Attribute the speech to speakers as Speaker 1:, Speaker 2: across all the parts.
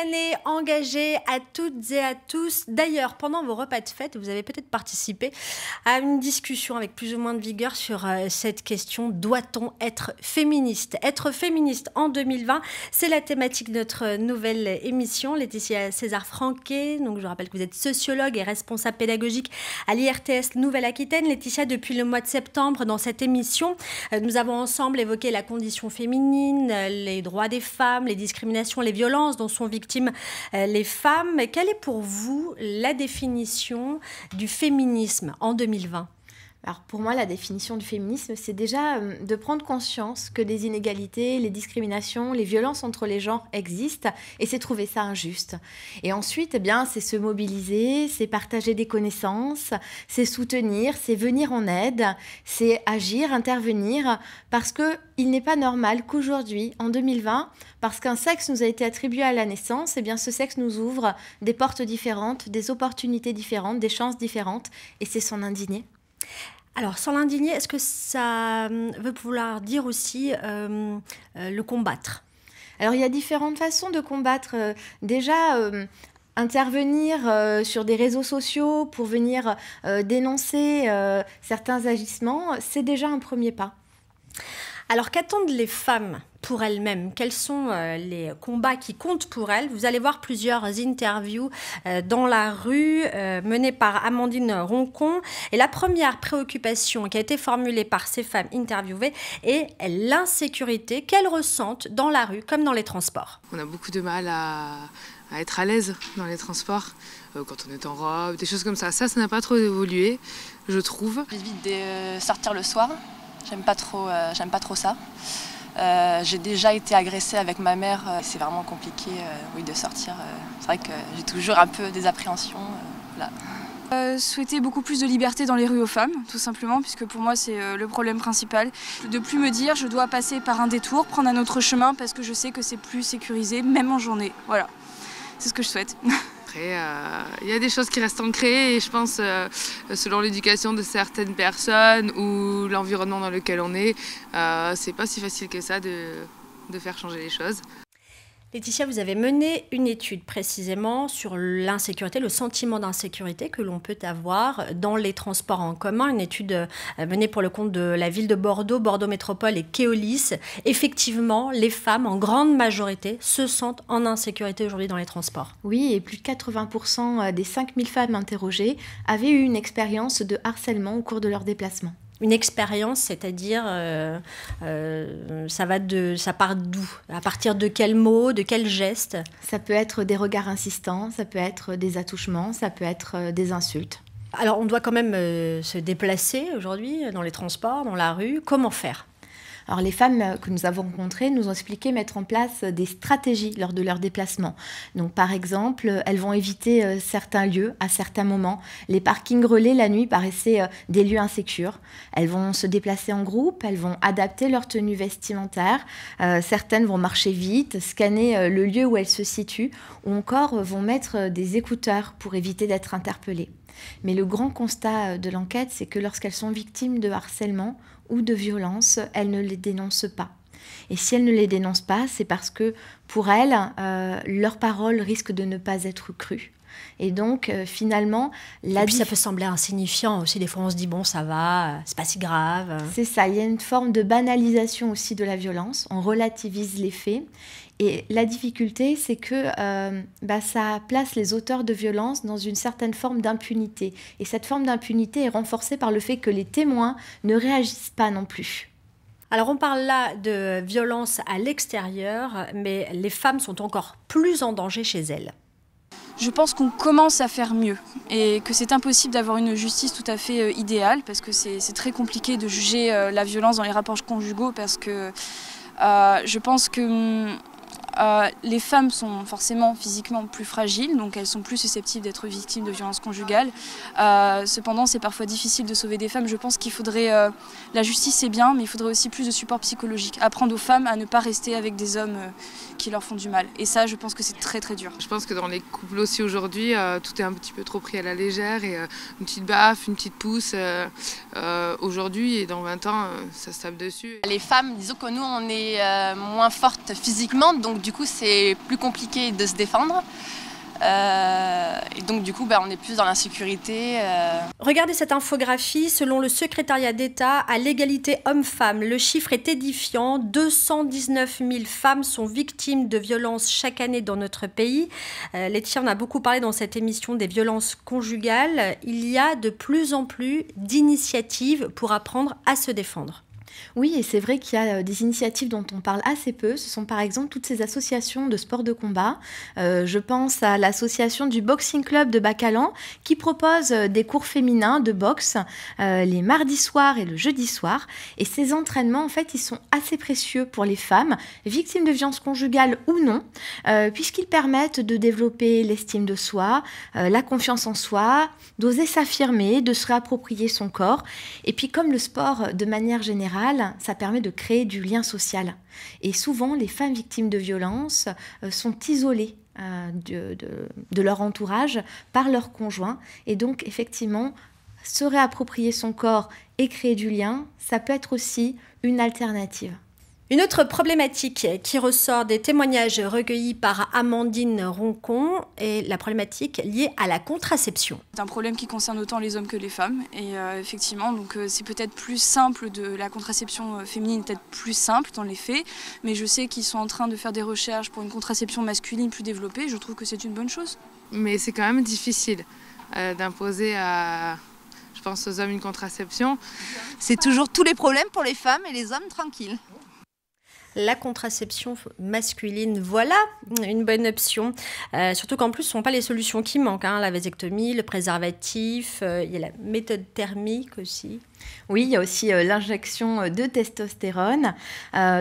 Speaker 1: année engagée à toutes et à tous. D'ailleurs, pendant vos repas de fête, vous avez peut-être participé à une discussion avec plus ou moins de vigueur sur euh, cette question doit-on être féministe Être féministe en 2020, c'est la thématique de notre nouvelle émission. Laetitia César Franquet, donc je rappelle que vous êtes sociologue et responsable pédagogique à l'IRTS Nouvelle-Aquitaine. Laetitia, depuis le mois de septembre, dans cette émission, euh, nous avons ensemble évoqué la condition féminine, euh, les droits des femmes, les discriminations, les violences dont sont victimes euh, les femmes. Quelle est pour vous la définition du féminisme en 2020 alors pour moi, la définition du féminisme, c'est déjà euh, de prendre conscience
Speaker 2: que les inégalités, les discriminations, les violences entre les genres existent et c'est trouver ça injuste. Et ensuite, eh bien, c'est se mobiliser, c'est partager des connaissances, c'est soutenir, c'est venir en aide, c'est agir, intervenir parce que il n'est pas normal qu'aujourd'hui, en 2020, parce qu'un sexe nous a été attribué à la naissance, et eh bien ce sexe nous ouvre des portes différentes, des opportunités différentes, des chances différentes et
Speaker 1: c'est s'en indigner. Alors, sans l'indigner, est-ce que ça euh, veut vouloir dire aussi euh, euh, le combattre alors il y a différentes façons de combattre.
Speaker 2: Déjà, intervenir sur des réseaux sociaux pour venir dénoncer
Speaker 1: certains agissements, c'est déjà un premier pas. Alors qu'attendent les femmes pour elles-mêmes Quels sont euh, les combats qui comptent pour elles Vous allez voir plusieurs interviews euh, dans la rue euh, menées par Amandine Roncon. Et la première préoccupation qui a été formulée par ces femmes interviewées est l'insécurité qu'elles ressentent dans la rue comme dans les transports. On a beaucoup de mal à,
Speaker 3: à être à l'aise dans les transports quand on est en robe, des choses comme ça. Ça, ça n'a pas trop évolué, je trouve. J'évite de sortir le soir J'aime pas trop, euh, pas trop ça.
Speaker 4: Euh, j'ai déjà été agressée avec ma mère. Euh, c'est vraiment compliqué, oui, de sortir. C'est vrai que j'ai toujours un peu des appréhensions. souhaiter beaucoup plus de liberté dans les rues aux femmes, tout simplement, puisque pour moi c'est le problème principal. De plus me dire je dois passer par un détour, prendre un autre chemin, parce que je sais que c'est plus sécurisé, même en journée. Voilà,
Speaker 3: c'est ce que je souhaite. après, euh, il y a des choses qui restent ancrées et je pense, euh, selon l'éducation de certaines personnes ou l'environnement dans lequel on est, euh, c'est pas si facile que ça de faire changer les choses. Laetitia, vous avez mené une étude
Speaker 1: précisément sur l'insécurité, le sentiment d'insécurité que l'on peut avoir dans les transports en commun. Une étude euh, menée pour le compte de la ville de Bordeaux, Bordeaux Métropole et Keolis. Effectivement, les femmes, en grande majorité, se sentent en insécurité aujourd'hui dans les transports. Oui, et plus de 80% euh, des 5000 femmes interrogées avaient eu une expérience
Speaker 2: de harcèlement au cours de leur déplacement
Speaker 1: une expérience, c'est-à-dire euh, euh, ça va de part d'où À partir de quels mots, de quels gestes Ça peut être
Speaker 2: des regards insistants, ça peut être des attouchements, ça peut être euh, des insultes. Alors on doit quand même se déplacer aujourd'hui dans les transports, dans la rue. Comment faire alors les femmes que nous avons rencontrées nous ont expliqué mettre en place des stratégies lors de leur déplacement. Donc par exemple, elles vont éviter euh, certains lieux à certains moments. Les parkings relais la nuit paraissaient euh, des lieux insécures. Elles vont se déplacer en groupe, elles vont adapter leur tenue vestimentaire. Euh, certaines vont marcher vite, scanner le lieu où elles se situent, ou encore vont mettre des écouteurs pour éviter d'être interpellées. Mais le grand constat de l'enquête, c'est que lorsqu'elles sont victimes de harcèlement ou de violence, elle ne les dénonce pas. Et si elle ne les dénonce pas, c'est parce que pour elle, euh, leurs paroles risquent de ne pas être crues. Et donc, euh, finalement, ça peut sembler insignifiant aussi. Des fois, on se dit, bon, ça va, euh, c'est pas si grave. C'est ça. Il y a une forme de banalisation aussi de la violence. On relativise les faits. Et la difficulté, c'est que euh, bah, ça place les auteurs de violences dans une certaine forme d'impunité. Et cette forme d'impunité est renforcée par le fait que les témoins ne réagissent pas non plus.
Speaker 1: Alors on parle là de violence à l'extérieur, mais les femmes sont encore plus en danger chez elles
Speaker 4: je pense qu'on commence à faire mieux et que c'est impossible d'avoir une justice tout à fait euh, idéale parce que c'est très compliqué de juger euh, la violence dans les rapports conjugaux parce que euh, je pense que hum, euh, les femmes sont forcément physiquement plus fragiles, donc elles sont plus susceptibles d'être victimes de violences conjugales. Euh, cependant, c'est parfois difficile de sauver des femmes. Je pense qu'il faudrait, euh, la justice est bien, mais il faudrait aussi plus de support psychologique.
Speaker 3: Apprendre aux femmes à ne pas rester avec des hommes qui leur font du mal. Et ça, je pense que c'est très très dur. Je pense que dans les couples aussi aujourd'hui, tout est un petit peu trop pris à la légère et une petite baffe, une petite pousse aujourd'hui et dans 20 ans, ça se tape dessus. Les femmes, disons que
Speaker 4: nous, on est moins fortes physiquement, donc du coup, c'est plus compliqué de se défendre. Euh, et donc du coup, bah, on est plus dans l'insécurité. Euh. Regardez cette
Speaker 1: infographie. Selon le secrétariat d'État à l'égalité homme-femme. le chiffre est édifiant. 219 000 femmes sont victimes de violences chaque année dans notre pays. Euh, Laetitia, en a beaucoup parlé dans cette émission des violences conjugales. Il y a de plus en plus d'initiatives pour apprendre à se défendre. Oui, et c'est vrai qu'il y a euh, des
Speaker 2: initiatives dont on parle assez peu. Ce sont par exemple toutes ces associations de sports de combat. Euh, je pense à l'association du Boxing Club de Bacalan qui propose euh, des cours féminins de boxe les mardis soirs et le jeudi soir. Et ces entraînements, en fait, ils sont assez précieux pour les femmes, victimes de violences conjugales ou non, puisqu'ils permettent de développer l'estime de soi, la confiance en soi, d'oser s'affirmer, de se réapproprier son corps. Et puis comme le sport, de manière générale, ça permet de créer du lien social. Et souvent, les femmes victimes de violences euh, sont isolées euh, de, de leur entourage par leur conjoint. Et donc, effectivement, se
Speaker 1: réapproprier son corps et
Speaker 2: créer du lien, ça peut être aussi une alternative.
Speaker 1: Une autre problématique qui ressort des témoignages recueillis par Amandine Roncon est la problématique liée à la contraception.
Speaker 4: C'est un problème qui concerne autant les hommes que les femmes. Et euh, effectivement, donc euh, c'est peut-être plus simple de la contraception euh, féminine, peut-être plus simple dans les faits. Mais je sais qu'ils sont en train de faire des recherches pour une contraception masculine plus développée. Je trouve que
Speaker 3: c'est une bonne chose. Mais c'est quand même difficile d'imposer à je pense aux hommes une contraception. C'est toujours tous les problèmes pour les femmes et les hommes tranquilles
Speaker 1: la contraception masculine. Voilà une bonne option. Euh, surtout qu'en plus, ce ne sont pas les solutions qui manquent. Hein. La vasectomie, le préservatif, euh, il y a la méthode thermique aussi. Oui, il y a aussi euh, l'injection de testostérone.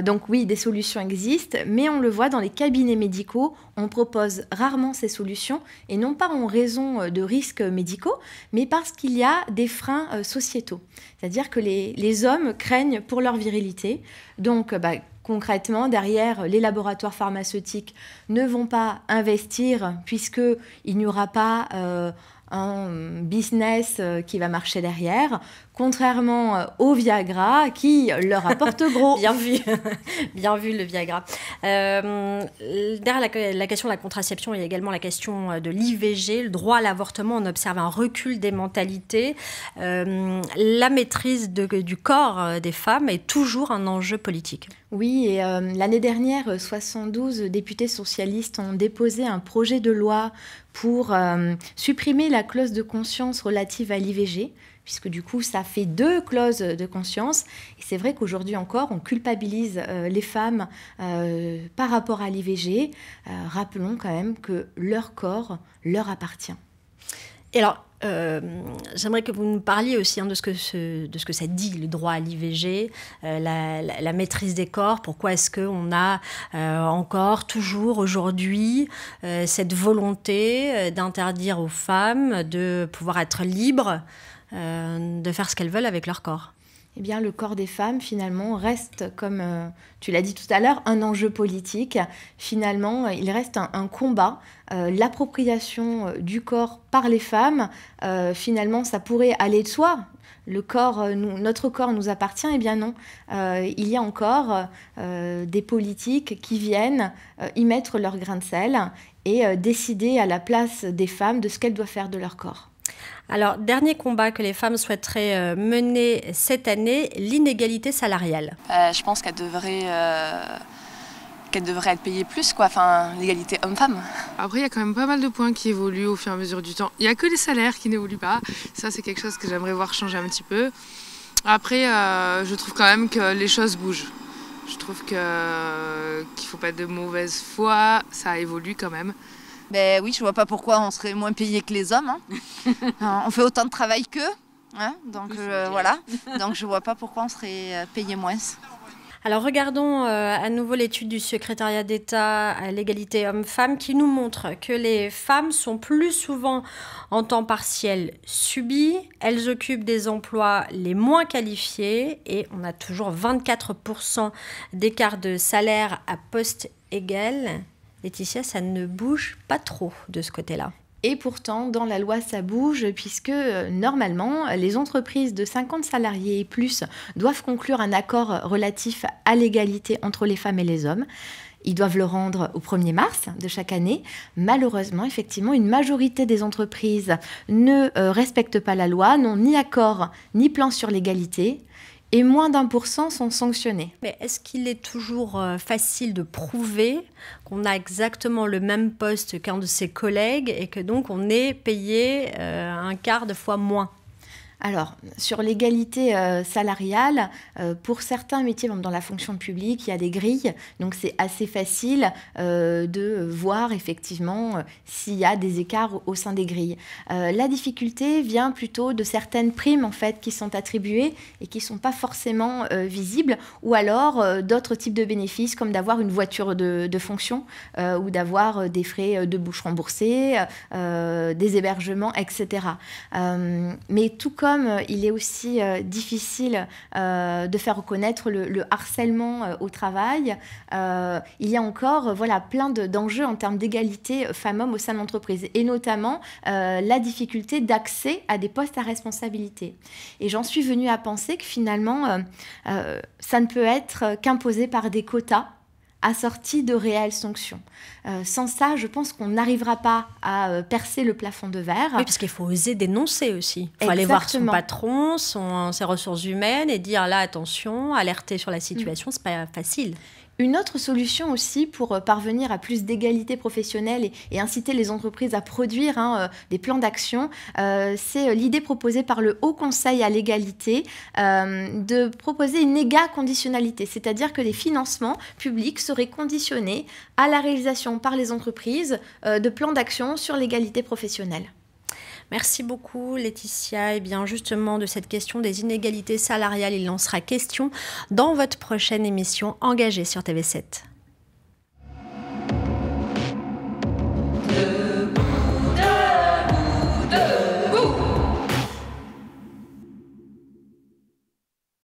Speaker 2: donc oui, des solutions existent, mais on le voit dans les cabinets médicaux, on propose rarement ces solutions, et non pas en raison de risques médicaux, mais parce qu'il y a des freins sociétaux. C'est-à-dire que les, hommes craignent pour leur virilité. Donc bah, concrètement, derrière, les laboratoires pharmaceutiques ne vont pas investir puisqu'il n'y aura pas euh, un business euh, qui va marcher derrière, contrairement euh,
Speaker 1: au Viagra qui leur apporte gros. bien vu, bien vu le Viagra. Euh, derrière la, question de la contraception, il y a également la question euh, de l'IVG, le droit à l'avortement. On observe un recul des mentalités. la maîtrise du corps des femmes est toujours un enjeu politique.
Speaker 2: Oui, et l'année dernière, 72 députés socialistes ont déposé un projet de loi pour supprimer la clause de conscience relative à l'IVG puisque du coup, ça fait deux clauses de conscience. Et c'est vrai qu'aujourd'hui encore, on culpabilise euh, les femmes euh, par rapport à l'IVG. Euh, rappelons quand même que leur corps leur appartient.
Speaker 1: Et alors, j'aimerais que vous nous parliez aussi hein, de, ce que de ce que ça dit, le droit à l'IVG, la, maîtrise des corps. Pourquoi est-ce qu'on a encore, toujours aujourd'hui, cette volonté d'interdire aux femmes de pouvoir être libres euh, de faire ce qu'elles veulent avec leur corps
Speaker 2: eh bien, le corps des femmes, finalement, reste, comme euh, tu l'as dit tout à l'heure, un enjeu politique. Finalement, euh, il reste un, combat. L'appropriation du corps par les femmes, finalement, ça pourrait aller de soi. Le corps, notre corps nous appartient, eh bien non. il y a encore des politiques qui viennent y mettre leur grain de sel et décider à la place des femmes de ce qu'elles doivent faire de leur corps.
Speaker 1: Alors, dernier combat que les femmes souhaiteraient euh, mener cette année, l'inégalité salariale. Euh, je pense qu'elle devrait,
Speaker 3: euh, qu'elle devrait être payée plus, quoi. Enfin, l'égalité homme-femme. Après, il y a quand même pas mal de points qui évoluent au fur et à mesure du temps. Il n'y a que les salaires qui n'évoluent pas. Ça, c'est quelque chose que j'aimerais voir changer un petit peu. Après, je trouve quand même que les choses bougent. Je trouve qu'il ne faut pas être de mauvaise foi. Ça évolue quand même. Ben oui, je vois pas pourquoi on serait moins payé que les hommes. Hein. Hein, on fait autant de travail qu'eux.
Speaker 2: Hein.
Speaker 1: donc euh, je voilà. Donc je vois pas pourquoi on serait euh, payé moins. Alors regardons euh, à nouveau l'étude du secrétariat d'État à l'égalité hommes-femmes qui nous montre que les femmes sont plus souvent en temps partiel subies. elles occupent des emplois les moins qualifiés et on a toujours 24% d'écart de salaire à poste égal Laetitia, ça ne bouge pas trop de ce côté-là.
Speaker 2: Et pourtant, dans la loi, ça bouge, puisque euh, normalement, les entreprises de 50 salariés et plus doivent conclure un accord relatif à l'égalité entre les femmes et les hommes. Ils doivent le rendre au 1er mars de chaque année. Malheureusement, effectivement, une majorité des entreprises ne euh, respectent pas la loi, n'ont ni accord
Speaker 1: ni plan sur l'égalité et moins d'un pour cent sont sanctionnés. Mais est-ce qu'il est toujours euh, facile de prouver qu'on a exactement le même poste qu'un de ses collègues et que donc on est payé euh, un quart de fois moins alors,
Speaker 2: sur l'égalité euh, salariale, euh, pour certains métiers, dans la fonction publique, il y a des grilles, donc c'est assez facile euh, de voir effectivement s'il y a des écarts au sein des grilles. la difficulté vient plutôt de certaines primes en fait qui sont attribuées et qui ne sont pas forcément visibles, ou alors d'autres types de bénéfices comme d'avoir une voiture de, de fonction ou d'avoir des frais de bouche remboursés, des hébergements, etc. mais tout comme euh, il est aussi euh, difficile euh, de faire reconnaître le, harcèlement au travail, il y a encore voilà, plein d'enjeux en termes d'égalité femmes-hommes au sein de l'entreprise, et notamment la difficulté d'accès à des postes à responsabilité. Et j'en suis venue à penser que finalement, ça ne peut être qu'imposé par des quotas assortie de réelles sanctions. Euh, sans ça, je pense qu'on n'arrivera
Speaker 1: pas à euh, percer le plafond de verre. Oui, parce qu'il faut oser dénoncer aussi. Il faut aller voir son patron, son, ses ressources humaines et dire là, attention, alerter sur la situation, c'est pas facile. Une autre solution aussi pour euh, parvenir à plus d'égalité professionnelle et, inciter les
Speaker 2: entreprises à produire hein, euh, des plans d'action, euh, c'est l'idée proposée par le Haut Conseil à l'égalité de proposer une éga conditionnalité, c'est-à-dire que les financements publics seraient conditionnés à la réalisation par les entreprises de plans
Speaker 1: d'action sur l'égalité professionnelle. Merci beaucoup Laetitia. Et eh bien justement de cette question des inégalités salariales, il en sera question dans votre prochaine émission engagée sur TV7.